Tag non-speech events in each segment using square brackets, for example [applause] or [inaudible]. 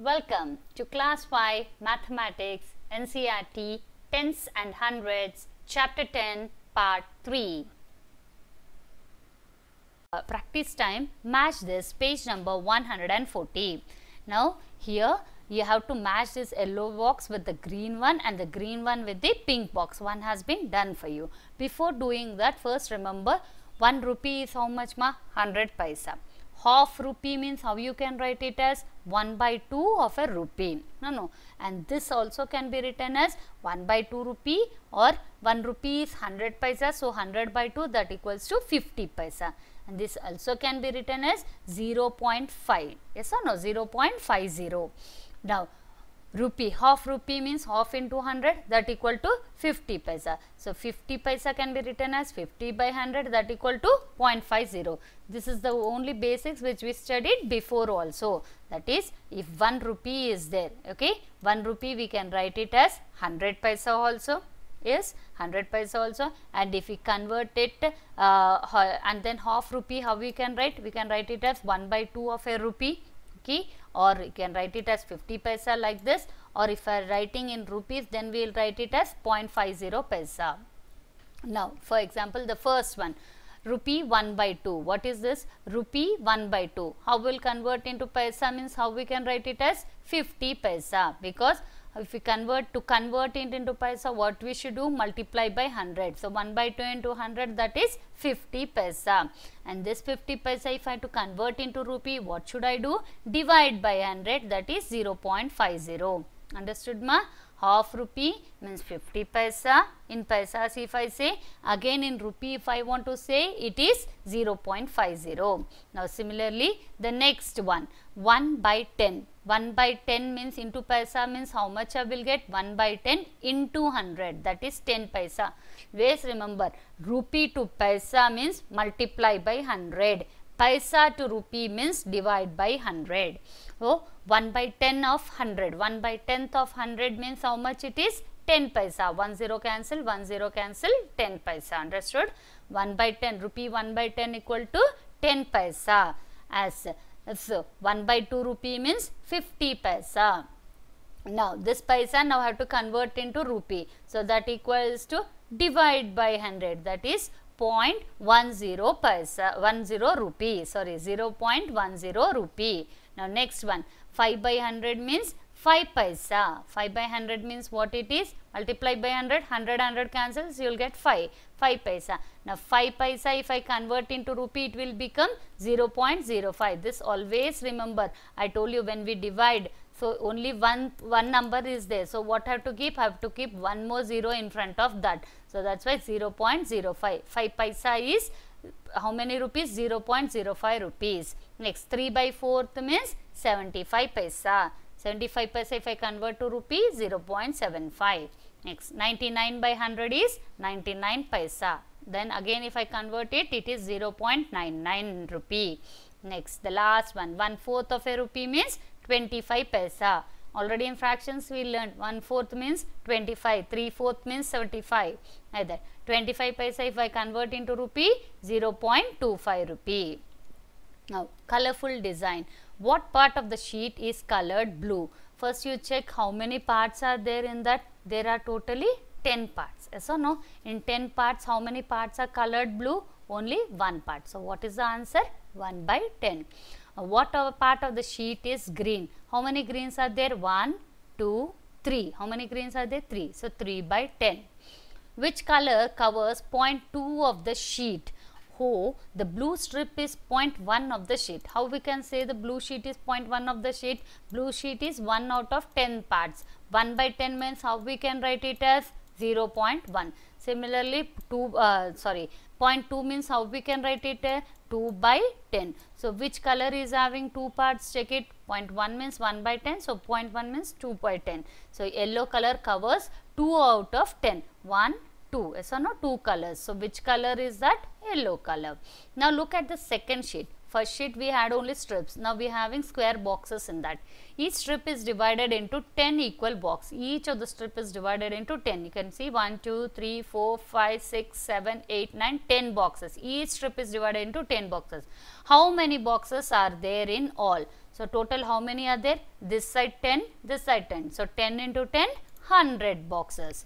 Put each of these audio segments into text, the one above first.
Welcome to Class 5 Mathematics NCRT Tens and Hundreds Chapter 10 Part 3. Uh, practice time match this page number 140. Now here you have to match this yellow box with the green one and the green one with the pink box. One has been done for you. Before doing that first remember 1 rupee is how much ma? 100 paisa. Half rupee means how you can write it as 1 by 2 of a rupee. No, no. And this also can be written as 1 by 2 rupee or 1 rupee is 100 paisa. So, 100 by 2 that equals to 50 paisa. And this also can be written as 0 0.5. Yes or no? 0 0.50. Now, rupee half rupee means half into 100 that equal to 50 paisa so 50 paisa can be written as 50 by 100 that equal to 0.50 this is the only basics which we studied before also that is if 1 rupee is there okay 1 rupee we can write it as 100 paisa also yes 100 paisa also and if we convert it uh, and then half rupee how we can write we can write it as 1 by 2 of a rupee key or you can write it as 50 paisa like this or if I are writing in rupees then we will write it as 0.50 paisa. Now for example the first one rupee 1 by 2 what is this rupee 1 by 2 how will convert into paisa means how we can write it as 50 paisa because if we convert to convert it into paisa what we should do multiply by 100 so 1 by 2 into 100 that is 50 paisa and this 50 paisa if I have to convert into rupee what should I do divide by 100 that is 0 0.50 understood ma half rupee means 50 paisa. In paisa. if I say again in rupee if I want to say it is 0 0.50. Now similarly the next one 1 by 10. 1 by 10 means into paisa means how much I will get 1 by 10 into 100 that is 10 paisa. Always remember rupee to paisa means multiply by 100. Paisa to rupee means divide by 100. So, 1 by 10 of 100. 1 by 10th of 100 means how much it is? 10 paisa. 1 0 cancel, 1 0 cancel, 10 paisa. Understood? 1 by 10, rupee 1 by 10 equal to 10 paisa. As so, 1 by 2 rupee means 50 paisa. Now, this paisa now have to convert into rupee. So, that equals to divide by 100 that is 0.10 paisa, 10 rupee, sorry 0.10 rupee. Now next one 5 by 100 means 5 paisa. 5 by 100 means what it is? Multiply by 100, 100, 100 cancels, you will get 5. 5 paisa. Now 5 paisa if I convert into rupee it will become 0 0.05. This always remember I told you when we divide so only one one number is there. So what I have to keep? I have to keep one more zero in front of that. So that's why 0 0.05. 5 paisa is how many rupees? 0 0.05 rupees. Next 3 by 4th means 75 paisa. 75 paisa if I convert to rupee 0 0.75. Next 99 by 100 is 99 paisa. Then again if I convert it, it is 0 0.99 rupee. Next the last one, 1 fourth of a rupee means 25 paisa. Already in fractions we learned 1 fourth means 25, 3 fourth means 75. Either 25 paisa if I convert into rupee 0 0.25 rupee. Now, colorful design. What part of the sheet is colored blue? First, you check how many parts are there in that. There are totally 10 parts. Yes or no? In 10 parts, how many parts are colored blue? Only one part. So, what is the answer? 1 by 10. Uh, what part of the sheet is green? How many greens are there? 1, 2, 3. How many greens are there? 3. So, 3 by 10. Which color covers 0.2 of the sheet? the blue strip is 0.1 of the sheet how we can say the blue sheet is 0.1 of the sheet blue sheet is 1 out of 10 parts 1 by 10 means how we can write it as 0 0.1 similarly 2 uh, sorry 0.2 means how we can write it uh, 2 by 10 so which color is having two parts check it 0.1 means 1 by 10 so 0.1 means 2 by 10 so yellow color covers 2 out of 10 1 two yes eh, or no two colors so which color is that yellow color now look at the second sheet first sheet we had only strips now we having square boxes in that each strip is divided into 10 equal box each of the strip is divided into 10 you can see 1 2 3 4 5 6 7 8 9 10 boxes each strip is divided into 10 boxes how many boxes are there in all so total how many are there this side 10 this side 10 so 10 into 10 100 boxes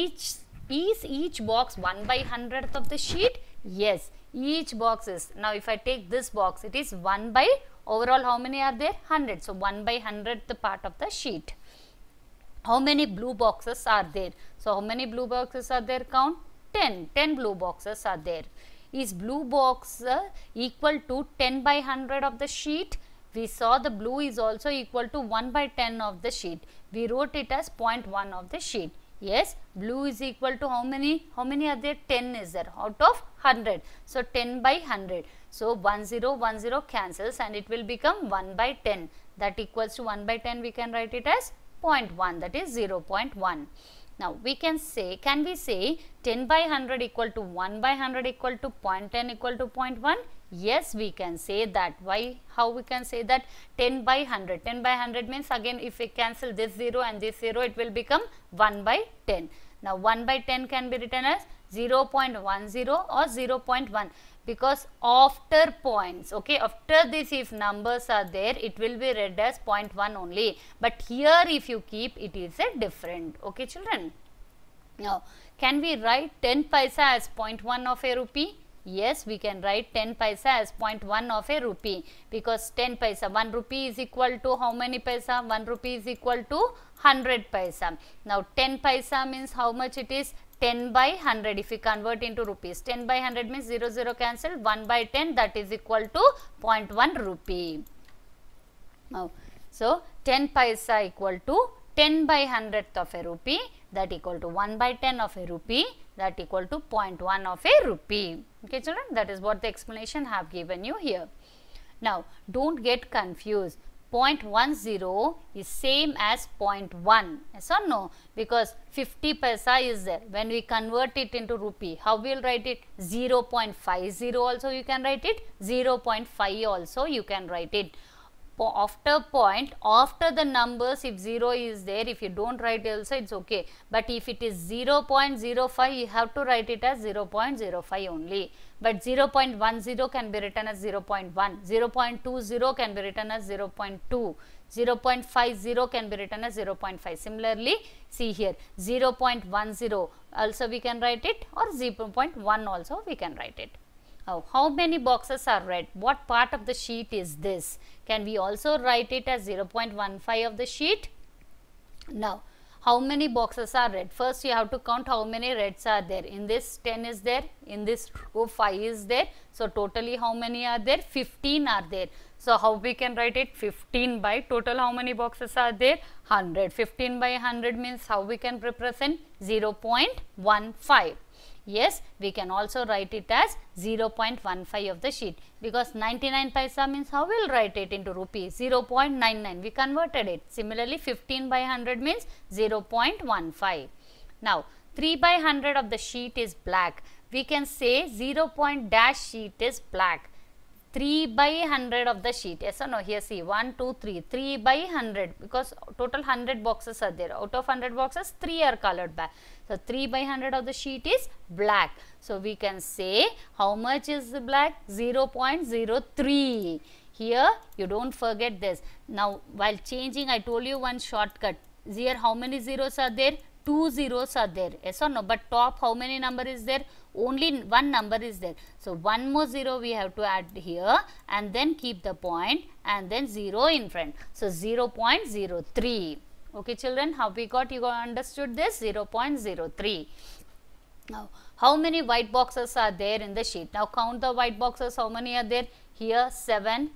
each is each box 1 by 100th of the sheet? Yes, each box is. Now, if I take this box, it is 1 by overall how many are there? 100. So, 1 by 100th part of the sheet. How many blue boxes are there? So, how many blue boxes are there? Count 10. 10 blue boxes are there. Is blue box uh, equal to 10 by 100 of the sheet? we saw the blue is also equal to 1 by 10 of the sheet. We wrote it as 0.1 of the sheet. Yes, blue is equal to how many? How many are there? 10 is there out of 100. So, 10 by 100. So, 1010 cancels and it will become 1 by 10. That equals to 1 by 10 we can write it as 0.1 that is 0.1. Now, we can say, can we say 10 by 100 equal to 1 by 100 equal to 0.10 equal to 0.1? yes we can say that why how we can say that 10 by 100 10 by 100 means again if we cancel this 0 and this 0 it will become 1 by 10 now 1 by 10 can be written as 0 0.10 or 0 0.1 because after points okay after this if numbers are there it will be read as 0.1 only but here if you keep it is a different okay children now can we write 10 paisa as 0.1 of a rupee Yes, we can write 10 paisa as 0.1 of a rupee because 10 paisa, 1 rupee is equal to how many paisa? 1 rupee is equal to 100 paisa. Now 10 paisa means how much it is? 10 by 100 if we convert into rupees. 10 by 100 means 0, 0 cancel, 1 by 10 that is equal to 0.1 rupee. Now, so 10 paisa equal to 10 by 100th of a rupee that equal to 1 by 10 of a rupee that equal to 0.1 of a rupee okay children that is what the explanation have given you here now don't get confused 0.10 is same as 0.1 yes or no because 50 paisa is there when we convert it into rupee how we will write it 0.50 also you can write it 0.5 also you can write it after point after the numbers if 0 is there if you don't write also it's okay but if it is 0 0.05 you have to write it as 0 0.05 only but 0 0.10 can be written as 0 0.1 0 0.20 can be written as 0 0.2 0 0.50 can be written as 0 0.5 similarly see here 0 0.10 also we can write it or 0 0.1 also we can write it Oh, how many boxes are red? What part of the sheet is this? Can we also write it as 0.15 of the sheet? Now, how many boxes are red? First, you have to count how many reds are there. In this 10 is there, in this row 5 is there. So, totally how many are there? 15 are there. So, how we can write it? 15 by total how many boxes are there? 100. 15 by 100 means how we can represent 0.15. Yes, we can also write it as 0.15 of the sheet because 99 paisa means how we'll write it into rupees 0.99 we converted it. Similarly, 15 by 100 means 0.15. Now, 3 by 100 of the sheet is black. We can say 0 dash sheet is black 3 by 100 of the sheet yes or no here see 1 2 3 3 by 100 because total 100 boxes are there out of 100 boxes 3 are colored by so 3 by 100 of the sheet is black so we can say how much is the black 0 0.03 here you don't forget this now while changing i told you one shortcut here how many zeros are there two zeros are there yes or no but top how many number is there only one number is there. So, one more 0 we have to add here and then keep the point and then 0 in front. So, 0 0.03. Okay children, how we got you understood this 0 0.03. Now, how many white boxes are there in the sheet? Now, count the white boxes, how many are there? Here 7,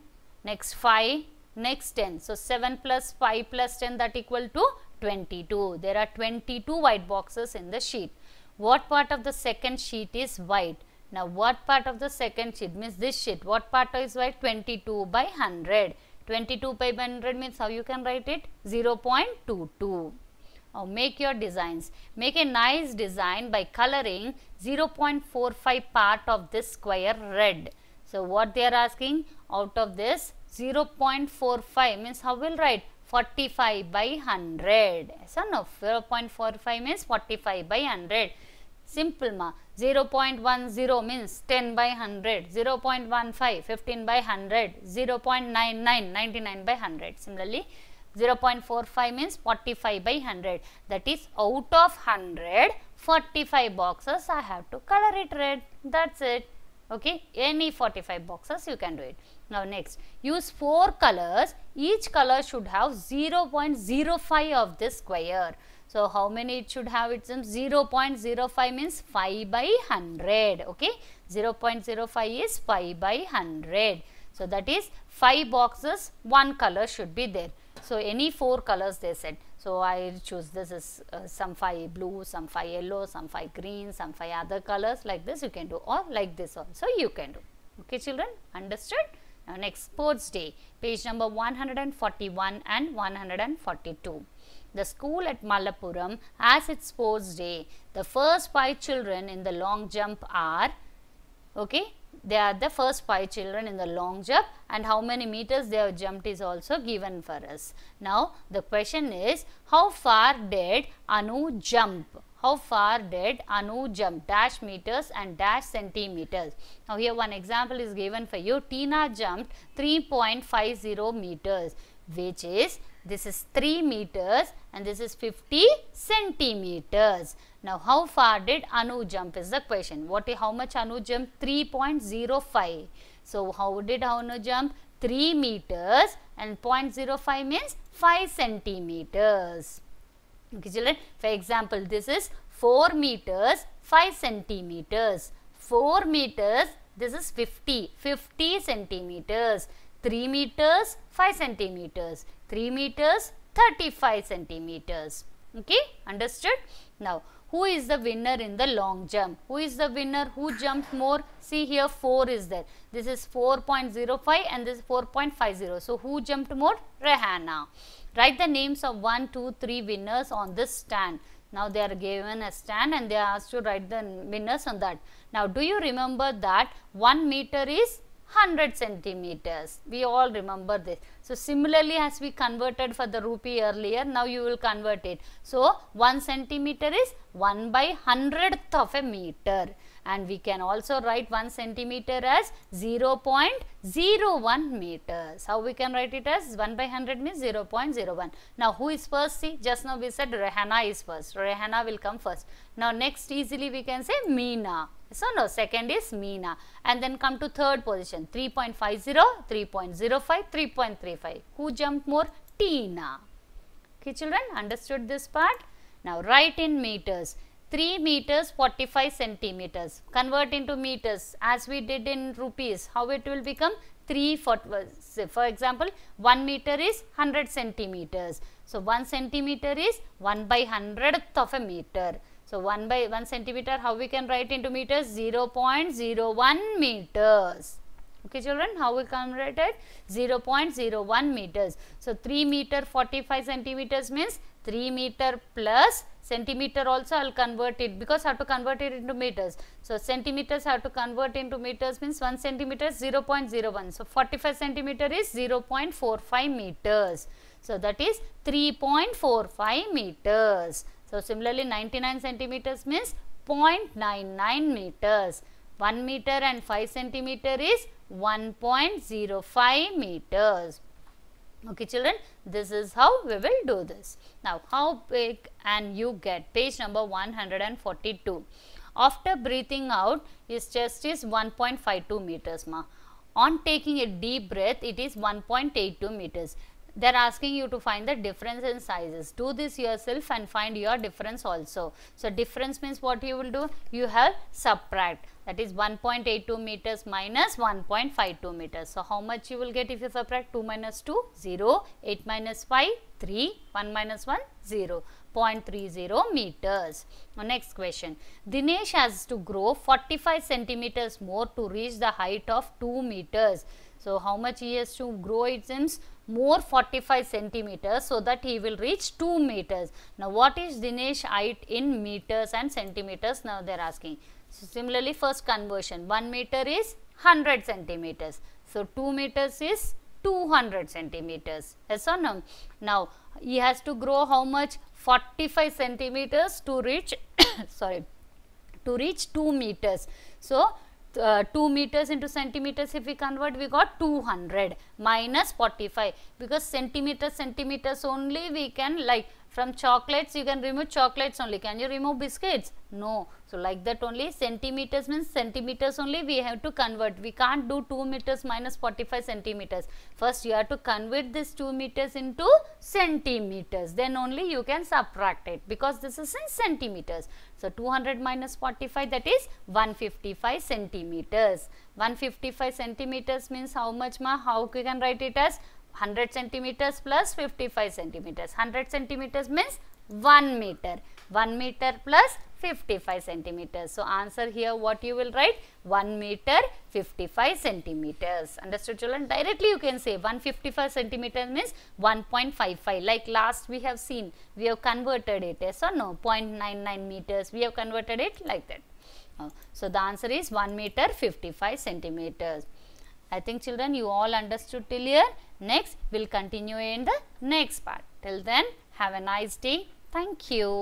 next 5, next 10. So, 7 plus 5 plus 10 that equal to 22. There are 22 white boxes in the sheet what part of the second sheet is white? Now, what part of the second sheet means this sheet? What part is white? 22 by 100. 22 by 100 means how you can write it? 0 0.22. Now, make your designs. Make a nice design by coloring 0.45 part of this square red. So, what they are asking? Out of this 0.45 means how will write? 45 by 100. So, no, 0 0.45 means 45 by 100 simple ma 0.10 means 10 by 100 0.15 15 by 100 0.99 99 by 100 similarly 0.45 means 45 by 100 that is out of 100 45 boxes I have to color it red that's it okay any 45 boxes you can do it now next use four colors each color should have 0.05 of this square so, how many it should have its 0 0.05 means 5 by 100 okay 0 0.05 is 5 by 100. So, that is 5 boxes 1 color should be there. So, any 4 colors they said. So, I choose this as uh, some 5 blue, some 5 yellow, some 5 green, some 5 other colors like this you can do or like this also you can do. Okay children understood? Now, next sports day page number 141 and 142 the school at Malappuram has its sports day. The first five children in the long jump are, okay, they are the first five children in the long jump and how many meters they have jumped is also given for us. Now, the question is how far did Anu jump? How far did Anu jump? Dash meters and dash centimeters. Now, here one example is given for you. Tina jumped 3.50 meters which is this is 3 meters and this is 50 centimeters. Now, how far did Anu jump is the question. What? How much Anu jumped? 3.05. So, how did Anu jump? 3 meters and 0.05 means 5 centimeters. Okay, children. For example, this is 4 meters, 5 centimeters. 4 meters, this is 50, 50 centimeters. 3 meters 5 centimeters 3 meters 35 centimeters okay understood now who is the winner in the long jump who is the winner who jumped more see here 4 is there this is 4.05 and this is 4.50 so who jumped more Rehana write the names of 1 2 3 winners on this stand now they are given a stand and they are asked to write the winners on that now do you remember that 1 meter is 100 centimeters. We all remember this. So, similarly as we converted for the rupee earlier, now you will convert it. So, 1 centimeter is 1 by 100th of a meter and we can also write 1 centimeter as 0.01 meters. How we can write it as 1 by 100 means 0.01. Now who is first? See just now we said Rehana is first. Rehana will come first. Now next easily we can say Meena. So, no, second is Meena and then come to third position 3.50, 3.05, 3.35. Who jumped more? Tina. Okay, children, understood this part? Now, write in meters. 3 meters 45 centimeters. Convert into meters as we did in rupees. How it will become? 3 for, for example, 1 meter is 100 centimeters. So, 1 centimeter is 1 by 100th of a meter. So, 1 by 1 centimeter how we can write into meters? 0 0.01 meters. Okay children, how we can write it? 0 0.01 meters. So, 3 meter 45 centimeters means 3 meter plus centimeter also I will convert it because I have to convert it into meters. So, centimeters I have to convert into meters means 1 centimeter is 0 0.01. So, 45 centimeter is 0 0.45 meters. So, that is 3.45 meters. So, similarly 99 centimeters means 0.99 meters. 1 meter and 5 centimeter is 1.05 meters. Okay children, this is how we will do this. Now how big and you get page number 142. After breathing out, his chest is 1.52 meters ma. On taking a deep breath, it is 1.82 meters they are asking you to find the difference in sizes. Do this yourself and find your difference also. So, difference means what you will do? You have subtract that is 1.82 meters minus 1.52 meters. So, how much you will get if you subtract 2 minus 2? 0, 8 minus 5? 3, 1 minus 1? 0. 0.30 meters. Now next question. Dinesh has to grow 45 centimeters more to reach the height of 2 meters. So, how much he has to grow it seems more 45 centimeters so that he will reach 2 meters. Now, what is Dinesh height in meters and centimeters now they are asking. So, similarly first conversion 1 meter is 100 centimeters. So, 2 meters is 200 centimeters yes or no. Now, he has to grow how much 45 centimeters to reach [coughs] sorry to reach 2 meters. So, uh, 2 meters into centimeters if we convert we got 200 minus 45 because centimeters centimeters only we can like from chocolates, you can remove chocolates only. Can you remove biscuits? No. So, like that only centimeters means centimeters only we have to convert. We can't do 2 meters minus 45 centimeters. First, you have to convert this 2 meters into centimeters. Then only you can subtract it because this is in centimeters. So, 200 minus 45 that is 155 centimeters. 155 centimeters means how much ma? How we can write it as 100 centimeters plus 55 centimeters. 100 centimeters means 1 meter. 1 meter plus 55 centimeters. So, answer here what you will write 1 meter 55 centimeters. Understood children? Directly you can say 155 centimeters means 1.55 like last we have seen we have converted it yes or no 0.99 meters we have converted it like that. Oh, so, the answer is 1 meter 55 centimeters. I think children you all understood till here. Next we will continue in the next part. Till then have a nice day. Thank you.